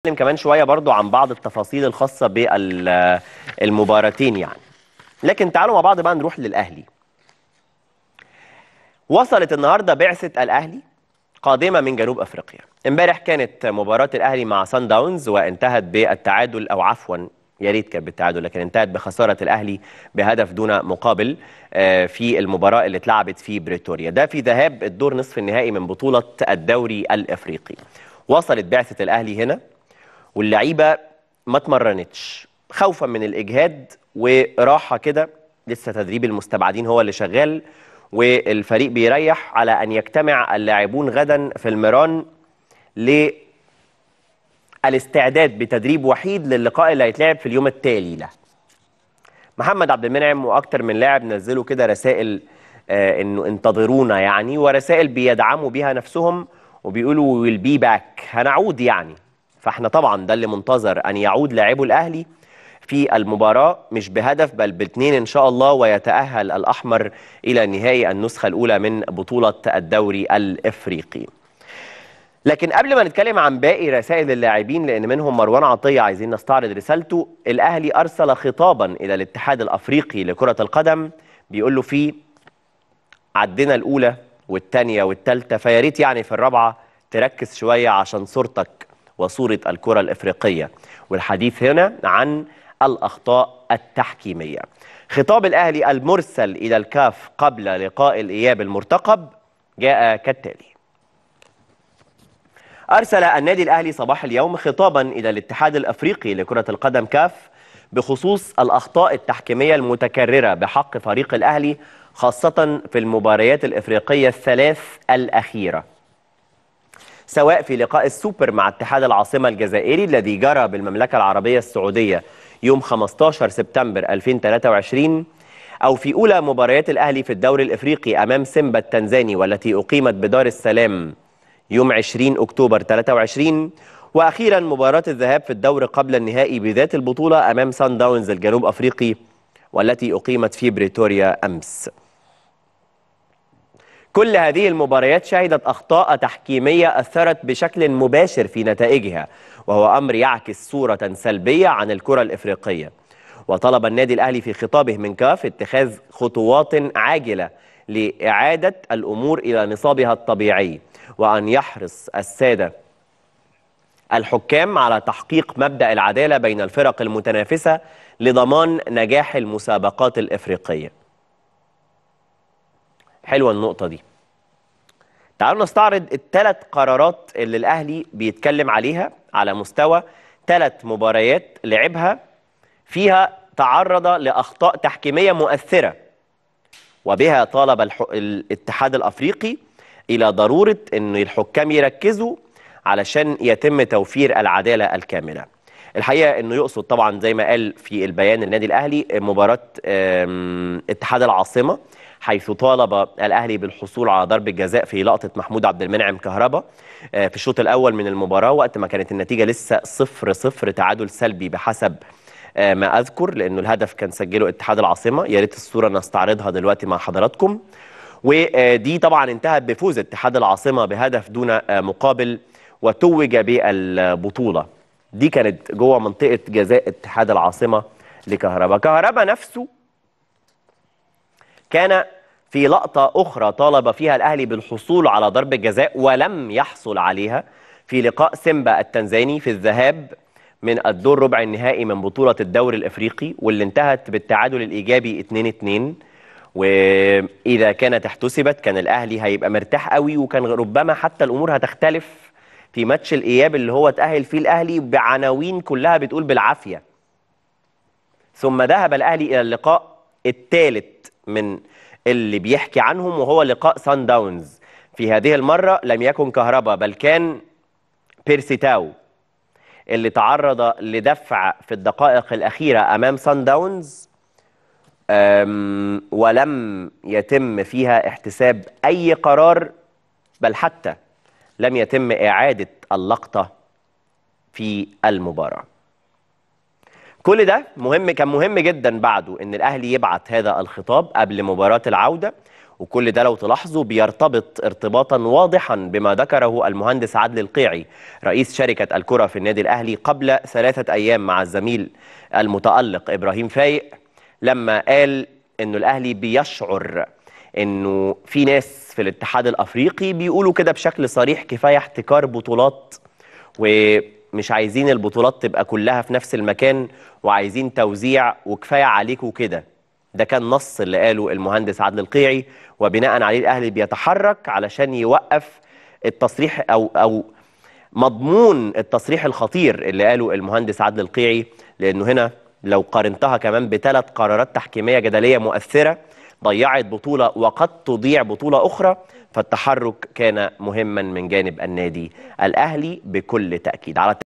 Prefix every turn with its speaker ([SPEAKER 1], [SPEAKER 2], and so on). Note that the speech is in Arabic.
[SPEAKER 1] نتكلم كمان شويه برضو عن بعض التفاصيل الخاصه بالمباراتين يعني لكن تعالوا مع بعض بقى نروح للاهلي وصلت النهارده بعثه الاهلي قادمه من جنوب افريقيا امبارح كانت مباراه الاهلي مع سان داونز وانتهت بالتعادل او عفوا يا ريت كانت بالتعادل لكن انتهت بخساره الاهلي بهدف دون مقابل آه، في المباراه اللي اتلعبت في بريتوريا ده في ذهاب الدور نصف النهائي من بطوله الدوري الافريقي وصلت بعثه الاهلي هنا واللعيبه ما اتمرنتش خوفا من الاجهاد وراحه كده لسه تدريب المستبعدين هو اللي شغال والفريق بيريح على ان يجتمع اللاعبون غدا في ل للاستعداد بتدريب وحيد للقاء اللي هيتلعب في اليوم التالي له. محمد عبد المنعم واكتر من لاعب نزلوا كده رسائل آه انه انتظرونا يعني ورسائل بيدعموا بيها نفسهم وبيقولوا ويل بي باك هنعود يعني فاحنا طبعا ده اللي منتظر ان يعود لاعبه الاهلي في المباراة مش بهدف بل باثنين إن شاء الله ويتأهل الأحمر إلى نهائي النسخة الأولى من بطولة الدوري الإفريقي لكن قبل ما نتكلم عن باقي رسائل اللاعبين لأن منهم مروان عطية عايزين نستعرض رسالته الأهلي أرسل خطابا إلى الاتحاد الأفريقي لكرة القدم بيقول له فيه عدنا الأولى والثانية والثالثة فياريت يعني في الرابعة تركز شوية عشان صورتك وصورة الكرة الإفريقية والحديث هنا عن الأخطاء التحكيمية خطاب الأهلي المرسل إلى الكاف قبل لقاء الإياب المرتقب جاء كالتالي أرسل النادي الأهلي صباح اليوم خطابا إلى الاتحاد الأفريقي لكرة القدم كاف بخصوص الأخطاء التحكيمية المتكررة بحق فريق الأهلي خاصة في المباريات الإفريقية الثلاث الأخيرة سواء في لقاء السوبر مع اتحاد العاصمة الجزائري الذي جرى بالمملكة العربية السعودية يوم 15 سبتمبر 2023 أو في أولى مباريات الأهلي في الدوري الإفريقي أمام سيمبا التنزاني والتي أقيمت بدار السلام يوم 20 أكتوبر 23 وأخيرا مباراة الذهاب في الدور قبل النهائي بذات البطولة أمام سان داونز الجنوب أفريقي والتي أقيمت في بريتوريا أمس كل هذه المباريات شهدت أخطاء تحكيمية أثرت بشكل مباشر في نتائجها وهو أمر يعكس صورة سلبية عن الكرة الإفريقية وطلب النادي الأهلي في خطابه من كاف اتخاذ خطوات عاجلة لإعادة الأمور إلى نصابها الطبيعي وأن يحرص السادة الحكام على تحقيق مبدأ العدالة بين الفرق المتنافسة لضمان نجاح المسابقات الإفريقية حلوه النقطه دي تعالوا نستعرض الثلاث قرارات اللي الاهلي بيتكلم عليها على مستوى ثلاث مباريات لعبها فيها تعرض لاخطاء تحكيميه مؤثره وبها طالب الاتحاد الافريقي الى ضروره ان الحكام يركزوا علشان يتم توفير العداله الكامله الحقيقه انه يقصد طبعا زي ما قال في البيان النادي الاهلي مباراه اتحاد العاصمه حيث طالب الأهلي بالحصول على ضربة جزاء في لقطة محمود عبد المنعم كهربا آه، في الشوط الأول من المباراة وقت ما كانت النتيجة لسه صفر صفر تعادل سلبي بحسب آه، ما أذكر لأنه الهدف كان سجله اتحاد العاصمة يا ريت الصورة نستعرضها دلوقتي مع حضراتكم ودي آه، طبعا انتهت بفوز اتحاد العاصمة بهدف دون مقابل وتوج بالبطولة دي كانت جوه منطقة جزاء اتحاد العاصمة لكهربا كهربا نفسه كان في لقطة أخرى طالب فيها الأهلي بالحصول على ضربة جزاء ولم يحصل عليها في لقاء سيمبا التنزاني في الذهاب من الدور ربع النهائي من بطولة الدوري الإفريقي واللي انتهت بالتعادل الإيجابي 2-2 وإذا كانت احتسبت كان الأهلي هيبقى مرتاح قوي وكان ربما حتى الأمور هتختلف في ماتش الإياب اللي هو تأهل فيه الأهلي بعناوين كلها بتقول بالعافية ثم ذهب الأهلي إلى اللقاء الثالث من اللي بيحكي عنهم وهو لقاء سان داونز في هذه المرة لم يكن كهربا بل كان بيرسي تاو اللي تعرض لدفع في الدقائق الأخيرة أمام سان داونز ولم يتم فيها احتساب أي قرار بل حتى لم يتم إعادة اللقطة في المباراة كل ده مهم كان مهم جدا بعده ان الاهلي يبعت هذا الخطاب قبل مباراه العوده وكل ده لو تلاحظوا بيرتبط ارتباطا واضحا بما ذكره المهندس عدل القيعي رئيس شركه الكره في النادي الاهلي قبل ثلاثه ايام مع الزميل المتالق ابراهيم فايق لما قال انه الاهلي بيشعر انه في ناس في الاتحاد الافريقي بيقولوا كده بشكل صريح كفايه احتكار بطولات و مش عايزين البطولات تبقى كلها في نفس المكان وعايزين توزيع وكفايه عليكم كده ده كان نص اللي قاله المهندس عادل القيعي وبناء عليه الاهلي بيتحرك علشان يوقف التصريح او او مضمون التصريح الخطير اللي قاله المهندس عادل القيعي لانه هنا لو قارنتها كمان بثلاث قرارات تحكيميه جدليه مؤثره ضيعت بطولة وقد تضيع بطولة أخرى فالتحرك كان مهما من جانب النادي الأهلي بكل تأكيد على